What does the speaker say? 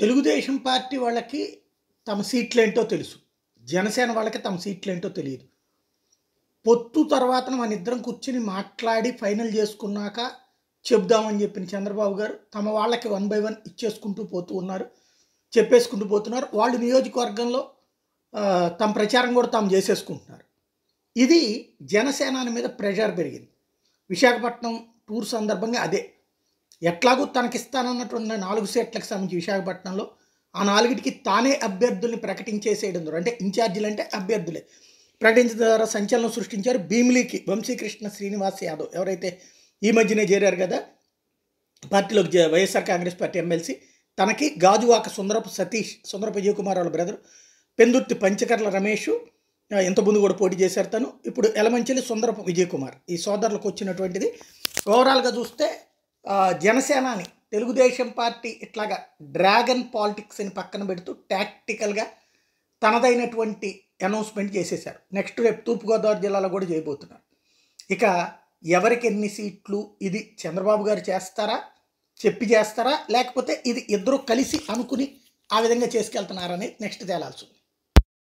Telugu Desam party వాళ్ళకి తమ సీట్లు ఏంటో తెలుసు జనసేన వాళ్ళకి తమ సీట్లు ఏంటో తెలియదు పొత్తు తర్వాత మన ఇద్దరం కూర్చుని మాట్లాడి ఫైనల్ చేసుకున్నాక చెప్దామని చెప్పిన చంద్రబాబు గారు తమ వాళ్ళకి వన్ బై వన్ ఇచ్చేసుకుంటూ పోతూ ఉన్నారు చెప్పేసుకుంటూ పోతున్నారు వాళ్ళు నియోజకవర్గంలో తమ ప్రచారం కూడా తాము చేసేసుకుంటున్నారు ఇది జనసేనాని మీద ప్రెషర్ పెరిగింది విశాఖపట్నం టూర్ సందర్భంగా అదే ఎట్లాగూ తనకిస్తానన్నటువంటి నాలుగు సీట్లకు సంబంధించి విశాఖపట్నంలో ఆ నాలుగిటికి తానే అభ్యర్థుల్ని ప్రకటించేసేయడం ద్వారా అంటే ఇన్ఛార్జీలు అంటే అభ్యర్థులే ప్రకటించిన ద్వారా సంచలనం సృష్టించారు భీమిలీకి వంశీకృష్ణ శ్రీనివాస్ యాదవ్ ఎవరైతే ఈ మధ్యనే చేరారు కదా పార్టీలోకి వైఎస్ఆర్ కాంగ్రెస్ పార్టీ ఎమ్మెల్సీ తనకి గాజువాక సుందరపు సతీష్ సుందరపు విజయకుమార్ వాళ్ళ బ్రదర్ పెందుర్తి పంచకర్ల రమేష్ ఎంత ముందు కూడా పోటీ చేశారు తను ఇప్పుడు ఎలమంచిలి సుందరపు విజయకుమార్ ఈ సోదరులకు వచ్చినటువంటిది ఓవరాల్గా చూస్తే జనసేనాని తెలుగుదేశం పార్టీ ఇట్లాగా డ్రాగన్ పాలిటిక్స్ అని పక్కన పెడుతూ టాక్టికల్గా తనదైనటువంటి అనౌన్స్మెంట్ చేసేశారు నెక్స్ట్ రేపు తూర్పుగోదావరి జిల్లాలో కూడా చేయబోతున్నారు ఇక ఎవరికి ఎన్ని సీట్లు ఇది చంద్రబాబు గారు చేస్తారా చెప్పి చేస్తారా లేకపోతే ఇది ఇద్దరు కలిసి అనుకుని ఆ విధంగా చేసుకెళ్తున్నారని నెక్స్ట్ తేలాల్సి ఉంది